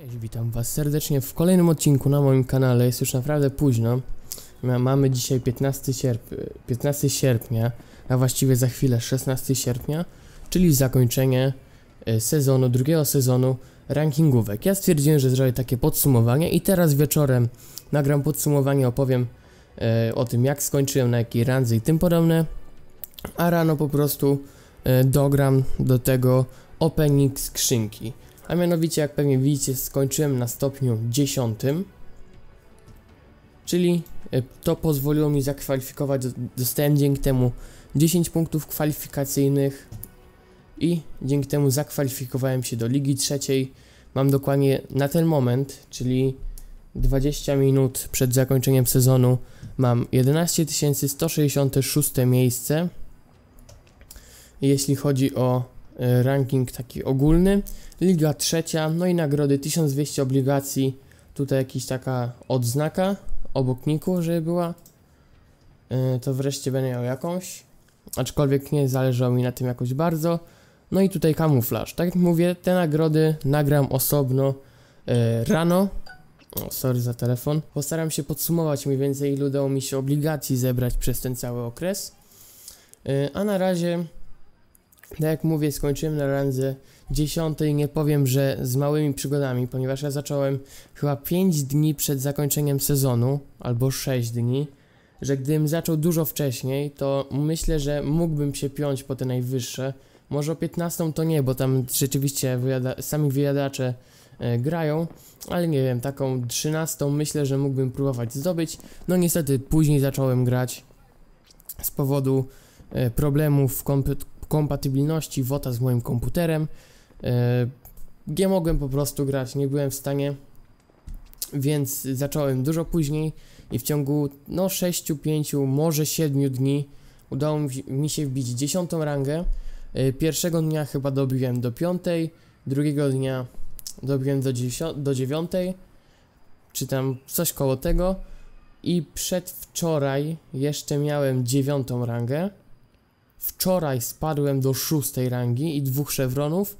Cześć, witam was serdecznie w kolejnym odcinku na moim kanale. Jest już naprawdę późno. Mamy dzisiaj 15, sierp 15 sierpnia, a właściwie za chwilę 16 sierpnia, czyli zakończenie e, sezonu, drugiego sezonu rankingówek. Ja stwierdziłem, że zrobię takie podsumowanie i teraz wieczorem nagram podsumowanie, opowiem e, o tym jak skończyłem, na jakiej randze i tym podobne, a rano po prostu e, dogram do tego opening skrzynki. A mianowicie, jak pewnie widzicie, skończyłem na stopniu 10. Czyli e, to pozwoliło mi zakwalifikować, dostałem dzięki temu 10 punktów kwalifikacyjnych i dzięki temu zakwalifikowałem się do Ligi Trzeciej. Mam dokładnie na ten moment, czyli 20 minut przed zakończeniem sezonu, mam 11 166 miejsce. Jeśli chodzi o E, ranking taki ogólny, liga trzecia, no i nagrody 1200 obligacji, tutaj jakaś taka odznaka obok niku, żeby była, e, to wreszcie będę miał jakąś, aczkolwiek nie zależało mi na tym jakoś bardzo, no i tutaj kamuflaż, tak jak mówię, te nagrody nagram osobno e, rano, o, sorry za telefon. Postaram się podsumować mniej więcej ile udało mi się obligacji zebrać przez ten cały okres. A na razie tak jak mówię, skończyłem na randze 10. Nie powiem, że z małymi przygodami, ponieważ ja zacząłem chyba 5 dni przed zakończeniem sezonu, albo 6 dni, że gdybym zaczął dużo wcześniej, to myślę, że mógłbym się piąć po te najwyższe. Może o 15 to nie, bo tam rzeczywiście wyjada sami wyjadacze e, grają, ale nie wiem, taką 13 myślę, że mógłbym próbować zdobyć. No niestety później zacząłem grać z powodu e, problemów komput kompatybilności WOTA z moim komputerem. Nie mogłem po prostu grać, nie byłem w stanie, więc zacząłem dużo później i w ciągu no 6, 5, może 7 dni udało mi się wbić 10 rangę. E, pierwszego dnia chyba dobiłem do 5, drugiego dnia dobiłem do, dziewiątej, 9, czy tam coś koło tego. I przedwczoraj jeszcze miałem dziewiątą rangę. Wczoraj spadłem do szóstej rangi i dwóch szewronów.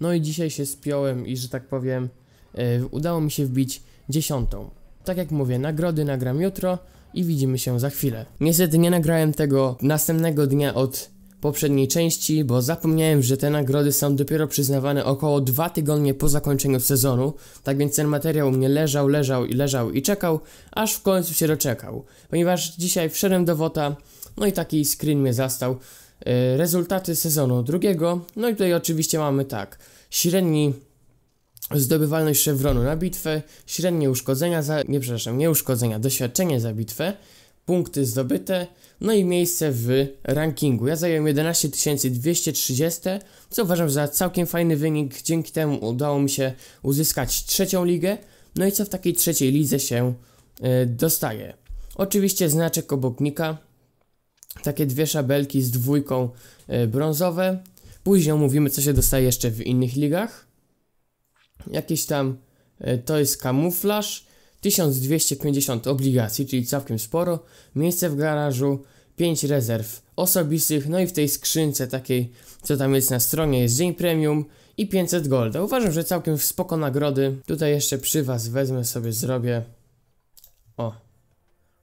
No i dzisiaj się spiąłem i że tak powiem e, udało mi się wbić dziesiątą. Tak jak mówię, nagrody nagram jutro i widzimy się za chwilę. Niestety nie nagrałem tego następnego dnia od poprzedniej części, bo zapomniałem, że te nagrody są dopiero przyznawane około dwa tygodnie po zakończeniu sezonu, tak więc ten materiał u mnie leżał, leżał i leżał i czekał, aż w końcu się doczekał. Ponieważ dzisiaj wszedłem do WOTA, no i taki screen mnie zastał, Y, rezultaty sezonu drugiego. No i tutaj oczywiście mamy tak, średni zdobywalność szewronu na bitwę, średnie uszkodzenia, za, nie przepraszam, nie uszkodzenia, doświadczenie za bitwę, punkty zdobyte, no i miejsce w rankingu. Ja zająłem 11 230, co uważam za całkiem fajny wynik, dzięki temu udało mi się uzyskać trzecią ligę, no i co w takiej trzeciej lidze się y, dostaje. Oczywiście znaczek oboknika, takie dwie szabelki z dwójką e, brązowe. Później omówimy, co się dostaje jeszcze w innych ligach. Jakieś tam, e, to jest kamuflaż, 1250 obligacji, czyli całkiem sporo, miejsce w garażu, 5 rezerw osobistych, no i w tej skrzynce takiej, co tam jest na stronie, jest dzień premium i 500 golda. Uważam, że całkiem spoko nagrody. Tutaj jeszcze przy was wezmę sobie, zrobię, o,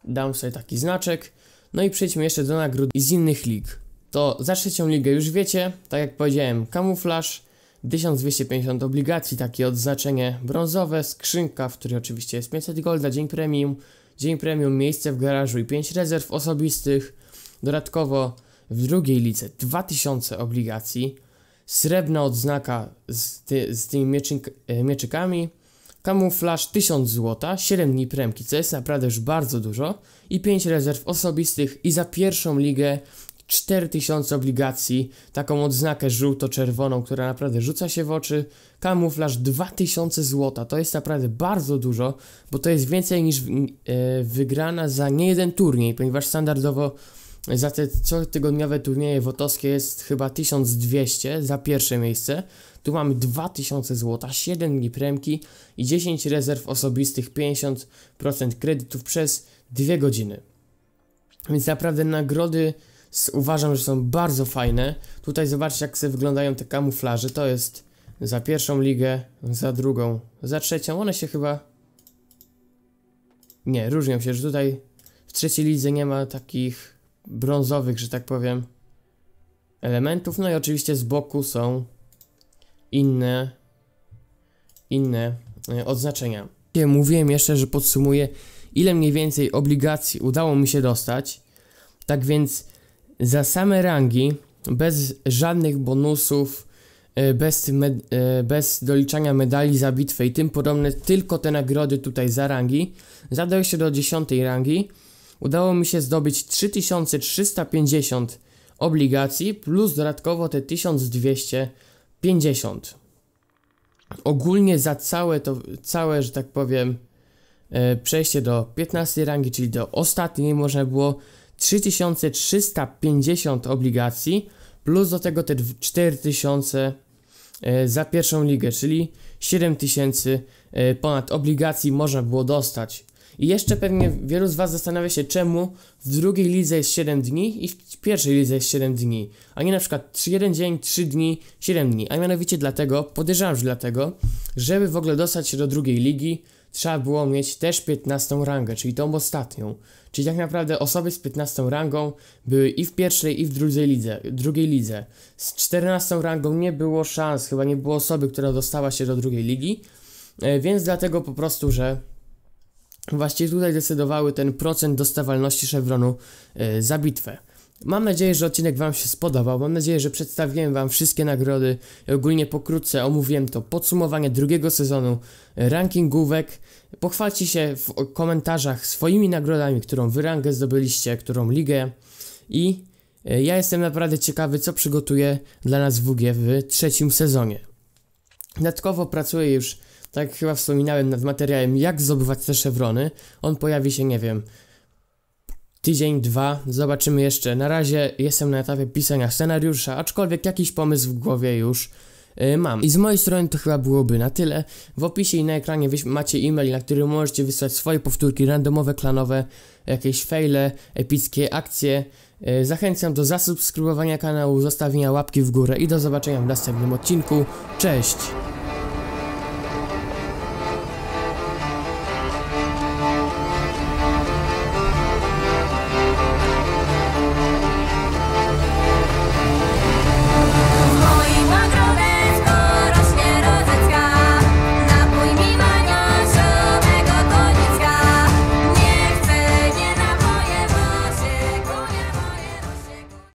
dam sobie taki znaczek. No i przejdźmy jeszcze do nagród z innych lig. To za trzecią ligę już wiecie, tak jak powiedziałem, kamuflaż, 1250 obligacji, takie odznaczenie brązowe, skrzynka, w której oczywiście jest 500 golda, dzień premium, dzień premium, miejsce w garażu i 5 rezerw osobistych. Dodatkowo w drugiej lice 2000 obligacji, srebrna odznaka z, ty, z tymi mieczyk, e, mieczykami, Kamuflaż 1000 zł, 7 dni premki, co jest naprawdę już bardzo dużo i 5 rezerw osobistych i za pierwszą ligę 4000 obligacji, taką odznakę żółto-czerwoną, która naprawdę rzuca się w oczy. Kamuflaż 2000 zł, to jest naprawdę bardzo dużo, bo to jest więcej niż e, wygrana za niejeden turniej, ponieważ standardowo za te cotygodniowe turnieje wotowskie jest chyba 1200 za pierwsze miejsce. Tu mamy 2000 zł, 7 dni premki i 10 rezerw osobistych, 50% kredytów przez 2 godziny. Więc naprawdę nagrody uważam, że są bardzo fajne. Tutaj zobaczcie jak sobie wyglądają te kamuflaże. To jest za pierwszą ligę, za drugą, za trzecią. One się chyba... Nie, różnią się, że tutaj w trzeciej lidze nie ma takich brązowych, że tak powiem, elementów. No i oczywiście z boku są inne, inne e, odznaczenia. Mówiłem jeszcze, że podsumuję, ile mniej więcej obligacji udało mi się dostać. Tak więc za same rangi, bez żadnych bonusów, e, bez, e, bez doliczania medali za bitwę i tym podobne, tylko te nagrody tutaj za rangi. zadałem się do 10 rangi udało mi się zdobyć 3350 obligacji plus dodatkowo te 1250. Ogólnie za całe to, całe, że tak powiem, e, przejście do 15 rangi, czyli do ostatniej, można było 3350 obligacji, plus do tego te 4000 e, za pierwszą ligę, czyli 7000 e, ponad obligacji można było dostać. I jeszcze pewnie wielu z Was zastanawia się, czemu w drugiej lidze jest 7 dni i w pierwszej lidze jest 7 dni, a nie na przykład 1 dzień, 3 dni, 7 dni. A mianowicie dlatego, podejrzewam, że dlatego, żeby w ogóle dostać się do drugiej ligi, trzeba było mieć też 15 rangę, czyli tą ostatnią. Czyli tak naprawdę osoby z 15 rangą były i w pierwszej, i w drugiej lidze. Drugiej lidze. Z 14 rangą nie było szans, chyba nie było osoby, która dostała się do drugiej ligi, e, więc dlatego po prostu, że Właśnie tutaj decydowały ten procent dostawalności szewronu e, za bitwę. Mam nadzieję, że odcinek Wam się spodobał. Mam nadzieję, że przedstawiłem Wam wszystkie nagrody. Ogólnie pokrótce omówiłem to podsumowanie drugiego sezonu, e, rankingówek. Pochwalcie się w komentarzach swoimi nagrodami, którą Wy rangę zdobyliście, którą ligę. I e, ja jestem naprawdę ciekawy, co przygotuje dla nas WG w trzecim sezonie. Dodatkowo pracuję już tak chyba wspominałem nad materiałem, jak zdobywać te szewrony. On pojawi się, nie wiem, tydzień, dwa, zobaczymy jeszcze. Na razie jestem na etapie pisania scenariusza, aczkolwiek jakiś pomysł w głowie już yy, mam. I z mojej strony to chyba byłoby na tyle. W opisie i na ekranie macie e-mail, na który możecie wysłać swoje powtórki randomowe, klanowe, jakieś fejle, epickie akcje. Yy, zachęcam do zasubskrybowania kanału, zostawienia łapki w górę i do zobaczenia w następnym odcinku. Cześć!